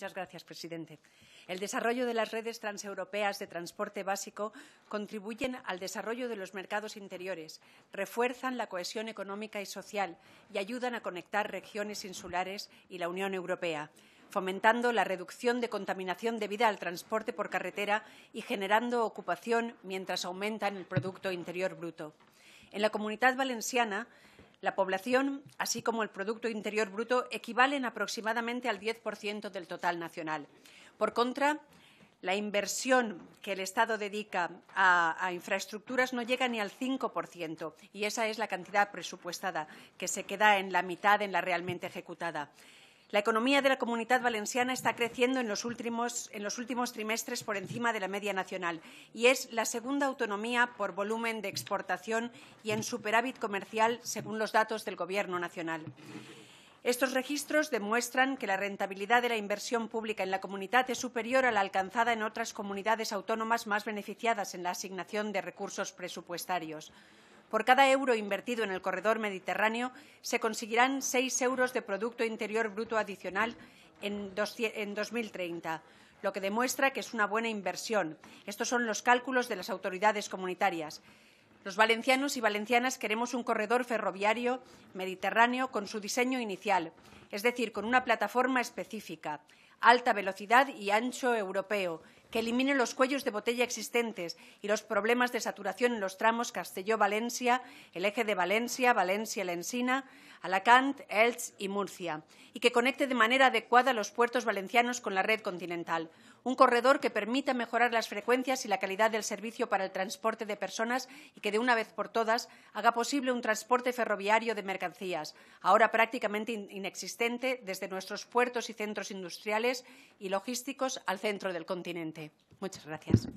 Muchas gracias, presidente. El desarrollo de las redes transeuropeas de transporte básico contribuyen al desarrollo de los mercados interiores, refuerzan la cohesión económica y social y ayudan a conectar regiones insulares y la Unión Europea fomentando la reducción de contaminación debida al transporte por carretera y generando ocupación mientras aumentan el Producto Interior Bruto. En la comunidad valenciana, la población, así como el Producto Interior Bruto, equivalen aproximadamente al 10% del total nacional. Por contra, la inversión que el Estado dedica a, a, infraestructuras no llega ni al 5%, y esa es la cantidad presupuestada, que se queda en la mitad en la realmente ejecutada. La economía de la comunidad valenciana está creciendo en los, últimos, trimestres por encima de la media nacional y es la segunda autonomía por volumen de exportación y en superávit comercial, según los datos del Gobierno nacional. Estos registros demuestran que la rentabilidad de la inversión pública en la comunidad es superior a la alcanzada en otras comunidades autónomas más beneficiadas en la asignación de recursos presupuestarios. Por cada euro invertido en el corredor mediterráneo se conseguirán seis euros de Producto Interior Bruto adicional en 2030 lo que demuestra que es una buena inversión. Estos son los cálculos de las autoridades comunitarias. Los valencianos y valencianas queremos un corredor ferroviario mediterráneo con su diseño inicial, es decir, con una plataforma específica alta velocidad y ancho europeo, que elimine los cuellos de botella existentes y los problemas de saturación en los tramos Castelló-Valencia, el eje de Valencia, valencia lensina Alacant, Elche y Murcia, y que conecte de manera adecuada los puertos valencianos con la red continental. Un corredor que permita mejorar las frecuencias y la calidad del servicio para el transporte de personas y que de una vez por todas haga posible un transporte ferroviario de mercancías, ahora prácticamente inexistente desde nuestros puertos y centros industriales y logísticos al centro del continente. Muchas gracias.